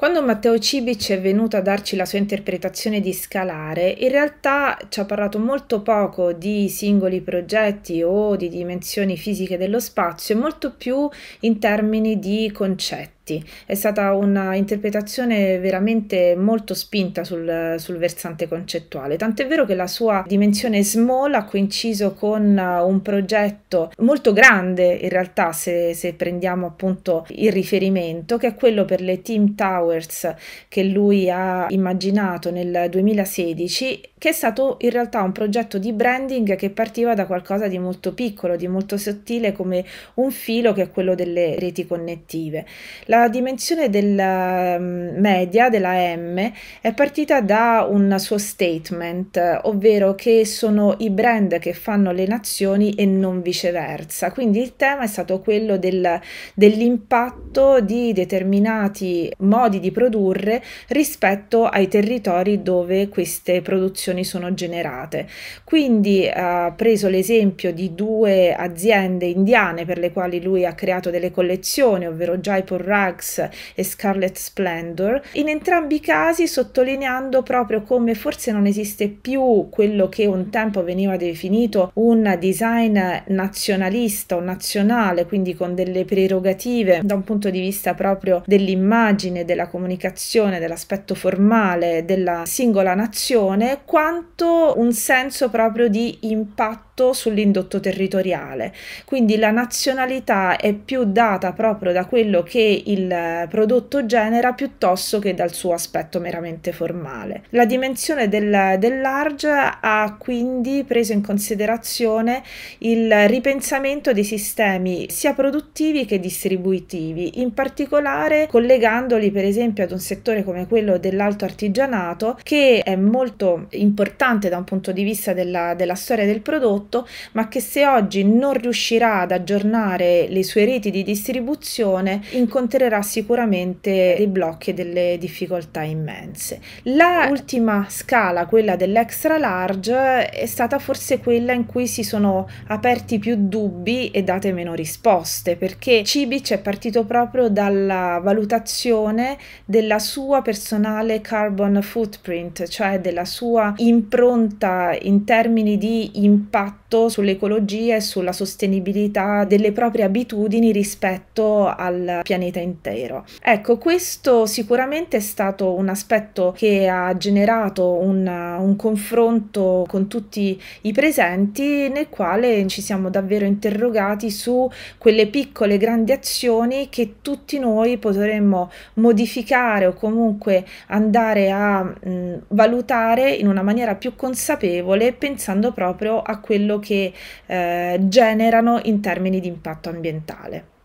Quando Matteo Cibic è venuto a darci la sua interpretazione di Scalare, in realtà ci ha parlato molto poco di singoli progetti o di dimensioni fisiche dello spazio, e molto più in termini di concetti tutti. È stata un'interpretazione veramente molto spinta sul, sul, versante concettuale, tant'è vero che la sua dimensione small ha coinciso con uh, un progetto molto grande in realtà se, se prendiamo appunto il riferimento, che è quello per le Team Towers che lui ha immaginato nel 2016 che è stato in realtà un progetto di branding che partiva da qualcosa di molto piccolo, di molto sottile come un filo che è quello delle reti connettive. La dimensione della ehm, media, della M, è partita da un suo statement, ovvero che sono i brand che fanno le nazioni e non viceversa. Quindi il tema è stato quello del, dell'impatto di determinati modi di produrre rispetto ai territori dove queste produzioni emozioni sono generate. Quindi ha eh, preso l'esempio di due aziende indiane per le quali lui ha creato delle collezioni, ovvero Jaipur Rugs e Scarlet Splendor, in entrambi i casi sottolineando proprio come forse non esiste più quello che un tempo veniva definito un design nazionalista o nazionale, quindi con delle prerogative da un punto di vista proprio dell'immagine, della comunicazione, dell'aspetto formale della singola nazione, quanto un senso proprio di impatto sull'indotto territoriale. Quindi la nazionalità è più data proprio da quello che il eh, prodotto genera piuttosto che dal suo aspetto meramente formale. La dimensione del, dell'ARG ha quindi preso in considerazione il ripensamento dei sistemi sia produttivi che distributivi, in particolare collegandoli per esempio ad un settore come quello dell'alto artigianato che è molto importante importante da un punto di vista della, della storia del prodotto, ma che se oggi non riuscirà ad aggiornare le sue reti di distribuzione incontrerà sicuramente dei blocchi e delle difficoltà immense. La ultima scala, quella dell'extra large, è stata forse quella in cui si sono aperti più dubbi e date meno risposte, perché Cibic è partito proprio dalla valutazione della sua personale carbon footprint, cioè della sua impronta in termini di impatto impatto sull'ecologia e sulla sostenibilità delle proprie abitudini rispetto al pianeta intero. Ecco, questo sicuramente è stato un aspetto che ha generato un, un confronto con tutti i presenti nel quale ci siamo davvero interrogati su quelle piccole grandi azioni che tutti noi potremmo modificare o comunque andare a mh, valutare in una maniera più consapevole pensando proprio a quello che eh, generano in termini di impatto ambientale.